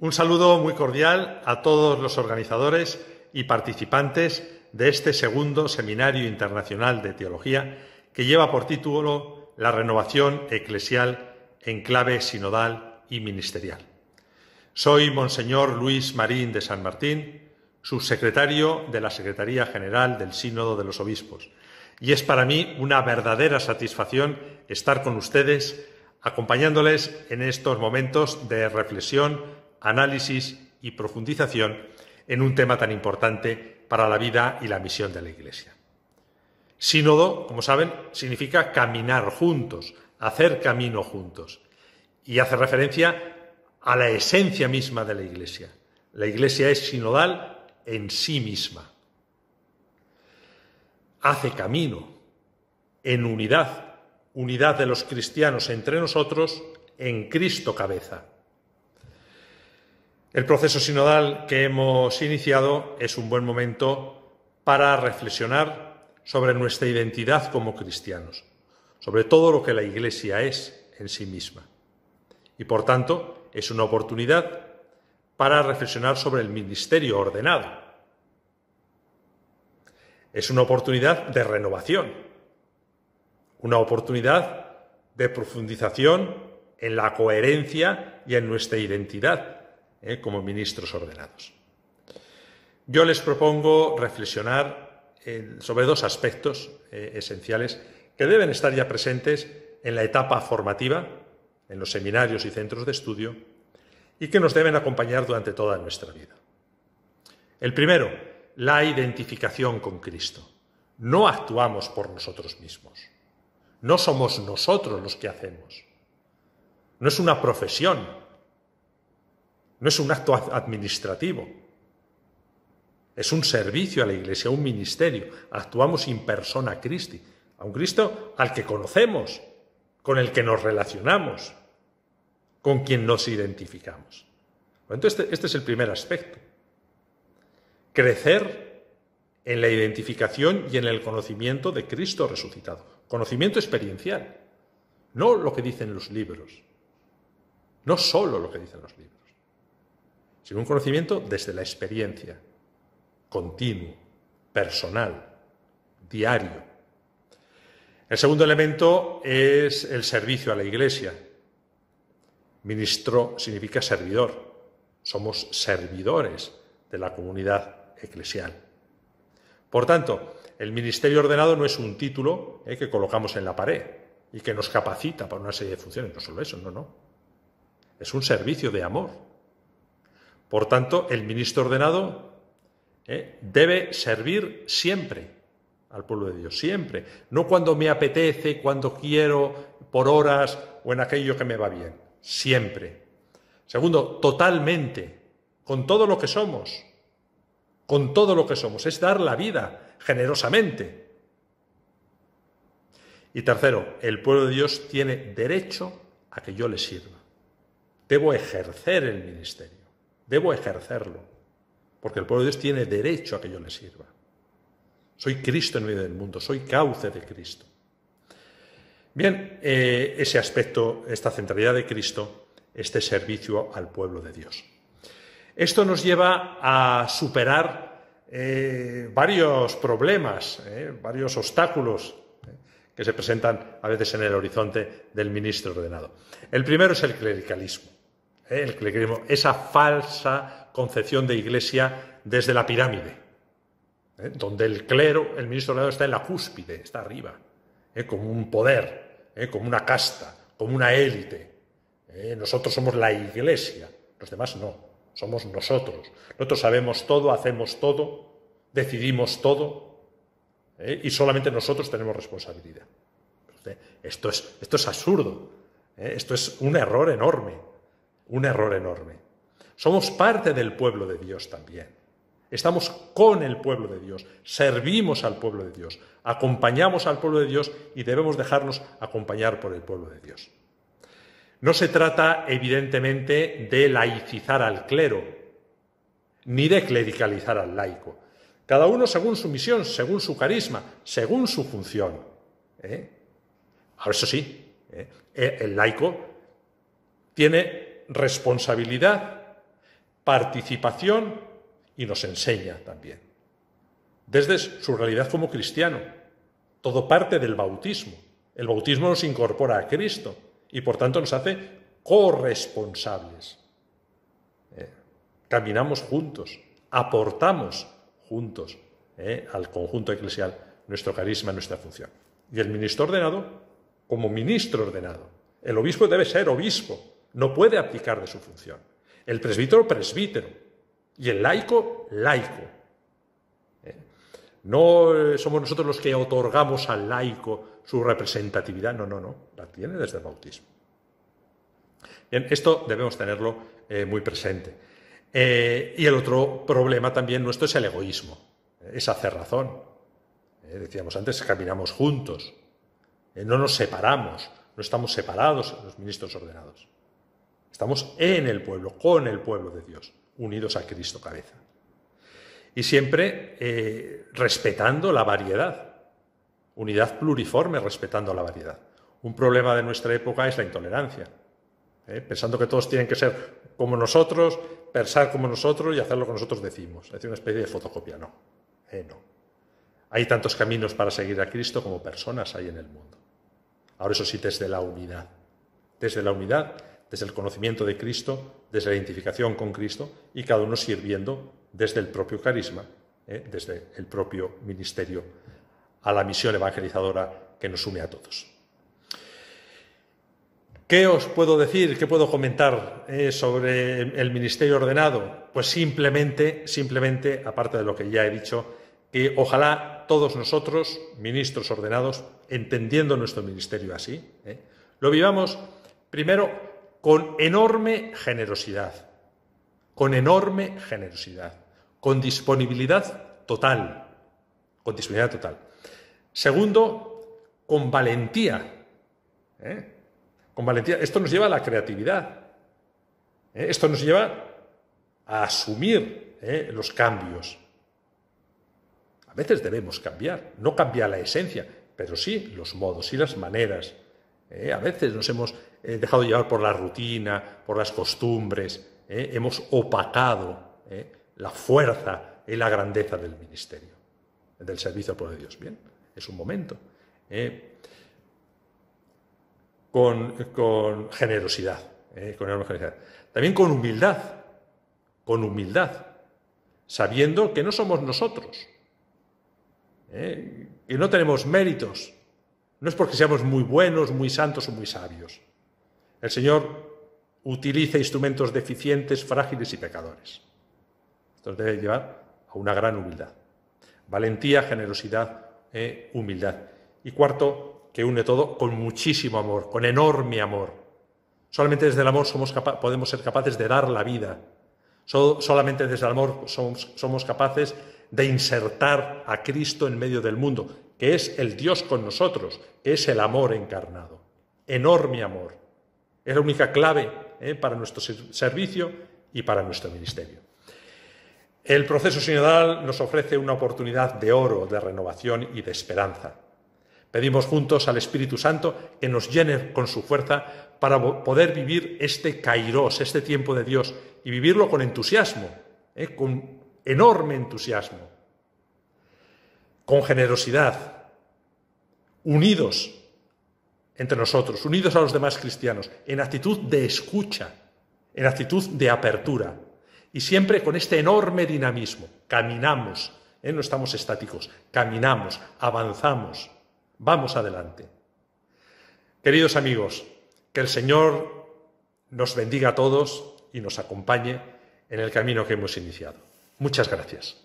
Un saludo muy cordial a todos los organizadores y participantes de este segundo Seminario Internacional de Teología que lleva por título La renovación eclesial en clave sinodal y ministerial. Soy Monseñor Luis Marín de San Martín, subsecretario de la Secretaría General del Sínodo de los Obispos, y es para mí una verdadera satisfacción estar con ustedes acompañándoles en estos momentos de reflexión análisis y profundización en un tema tan importante para la vida y la misión de la Iglesia. Sínodo, como saben, significa caminar juntos, hacer camino juntos, y hace referencia a la esencia misma de la Iglesia. La Iglesia es sinodal en sí misma. Hace camino en unidad, unidad de los cristianos entre nosotros en Cristo cabeza. El proceso sinodal que hemos iniciado es un buen momento para reflexionar sobre nuestra identidad como cristianos, sobre todo lo que la Iglesia es en sí misma. Y por tanto, es una oportunidad para reflexionar sobre el ministerio ordenado. Es una oportunidad de renovación, una oportunidad de profundización en la coherencia y en nuestra identidad ¿eh? como ministros ordenados. Yo les propongo reflexionar sobre dos aspectos eh, esenciales que deben estar ya presentes en la etapa formativa, en los seminarios y centros de estudio, y que nos deben acompañar durante toda nuestra vida. El primero, la identificación con Cristo. No actuamos por nosotros mismos. No somos nosotros los que hacemos. No es una profesión no es un acto administrativo. Es un servicio a la iglesia, un ministerio. Actuamos in persona Christi, a un Cristo al que conocemos, con el que nos relacionamos, con quien nos identificamos. Entonces, este, este es el primer aspecto. Crecer en la identificación y en el conocimiento de Cristo resucitado. Conocimiento experiencial, no lo que dicen los libros, no solo lo que dicen los libros sino un conocimiento desde la experiencia, continuo, personal, diario. El segundo elemento es el servicio a la Iglesia. Ministro significa servidor. Somos servidores de la comunidad eclesial. Por tanto, el ministerio ordenado no es un título eh, que colocamos en la pared y que nos capacita para una serie de funciones. No solo eso, no, no. Es un servicio de amor por tanto, el ministro ordenado eh, debe servir siempre al pueblo de Dios, siempre, no cuando me apetece, cuando quiero, por horas o en aquello que me va bien, siempre. Segundo, totalmente, con todo lo que somos, con todo lo que somos, es dar la vida generosamente. Y tercero, el pueblo de Dios tiene derecho a que yo le sirva. Debo ejercer el ministerio. Debo ejercerlo, porque el pueblo de Dios tiene derecho a que yo le sirva. Soy Cristo en medio del mundo, soy cauce de Cristo. Bien, eh, ese aspecto, esta centralidad de Cristo, este servicio al pueblo de Dios. Esto nos lleva a superar eh, varios problemas, eh, varios obstáculos que se presentan a veces en el horizonte del ministro ordenado. El primero es el clericalismo. ¿eh? esa falsa concepción de iglesia desde la pirámide, ¿eh? donde el clero, el ministro de está en la cúspide, está arriba, ¿eh? como un poder, como una casta, como una élite. Nosotros somos la iglesia, los demás no, somos nosotros. Nosotros sabemos todo, hacemos todo, decidimos todo, y solamente nosotros tenemos responsabilidad. esto es absurdo, esto es un error enorme. Un error enorme. Somos parte del pueblo de Dios también. Estamos con el pueblo de Dios, servimos al pueblo de Dios, acompañamos al pueblo de Dios y debemos dejarnos acompañar por el pueblo de Dios. No se trata, evidentemente, de laicizar al clero, ni de clericalizar al laico. Cada uno según su misión, según su carisma, según su función. ¿eh? Ahora, eso sí, ¿eh? el laico tiene responsabilidad, participación y nos enseña también. Desde su realidad como cristiano, todo parte del bautismo. El bautismo nos incorpora a Cristo y por tanto nos hace corresponsables. Eh, caminamos juntos, aportamos juntos eh, al conjunto eclesial nuestro carisma, nuestra función. Y el ministro ordenado como ministro ordenado. El obispo debe ser obispo, no puede aplicar de su función. El presbítero, presbítero. Y el laico, laico. ¿Eh? No eh, somos nosotros los que otorgamos al laico su representatividad, no, no, no, la tiene desde el bautismo. Bien, esto debemos tenerlo eh, muy presente. y el otro problema también nuestro es el egoísmo, es hacer razón. decíamos antes, caminamos juntos, no nos separamos, no estamos separados los ministros ordenados. Estamos en el pueblo, con el pueblo de Dios, unidos a Cristo cabeza. Y siempre eh, respetando la variedad, unidad pluriforme respetando la variedad. Un problema de nuestra época es la intolerancia, ¿eh? pensando que todos tienen que ser como nosotros, pensar como nosotros y hacer lo que nosotros decimos. Es una especie de fotocopia, no. Eh, no. Hay tantos caminos para seguir a Cristo como personas hay en el mundo. Ahora eso sí, desde la unidad. Desde la unidad desde el conocimiento de Cristo, desde la identificación con Cristo y cada uno sirviendo desde el propio carisma, ¿eh? desde el propio ministerio a la misión evangelizadora que nos une a todos. ¿Qué os puedo decir? ¿Qué puedo comentar eh, sobre el ministerio ordenado? Pues simplemente, simplemente, aparte de lo que ya he dicho, que ojalá todos nosotros, ministros ordenados, entendiendo nuestro ministerio así, ¿eh? lo vivamos primero con enorme generosidad, con enorme generosidad, con disponibilidad total, con disponibilidad total. Segundo, con valentía. ¿eh? Con valentía. Esto nos lleva a la creatividad. ¿eh? Esto nos lleva a asumir ¿eh? los cambios. A veces debemos cambiar, no cambia la esencia, pero sí los modos y las maneras. A veces nos hemos He dejado llevar por la rutina, por las costumbres, ¿eh? hemos opacado ¿eh? la fuerza y la grandeza del ministerio, del servicio de Dios. Bien, es un momento. ¿eh? Con, generosidad, con generosidad. También con humildad, con humildad, sabiendo que no somos nosotros, que no tenemos méritos, no es porque seamos muy buenos, muy santos o muy sabios. El Señor utiliza instrumentos deficientes, frágiles y pecadores. Esto debe llevar a una gran humildad. Valentía, generosidad, eh, humildad. Y cuarto, que une todo con muchísimo amor, con enorme amor. Solamente desde el amor somos podemos ser capaces de dar la vida. solamente desde el amor somos, somos capaces de insertar a Cristo en medio del mundo, que es el Dios con nosotros, que es el amor encarnado. Enorme amor es la única clave eh, para nuestro servicio y para nuestro ministerio. El proceso sinodal nos ofrece una oportunidad de oro, de renovación y de esperanza. Pedimos juntos al Espíritu Santo que nos llene con su fuerza para poder vivir este kairos, este tiempo de Dios, y vivirlo con entusiasmo, eh, con enorme entusiasmo, con generosidad, unidos entre nosotros, unidos a los demás cristianos, en actitud de escucha, en actitud de apertura, y siempre con este enorme dinamismo. Caminamos, ¿eh? no estamos estáticos, caminamos, avanzamos, vamos adelante. Queridos amigos, que el Señor nos bendiga a todos y nos acompañe en el camino que hemos iniciado. Muchas gracias.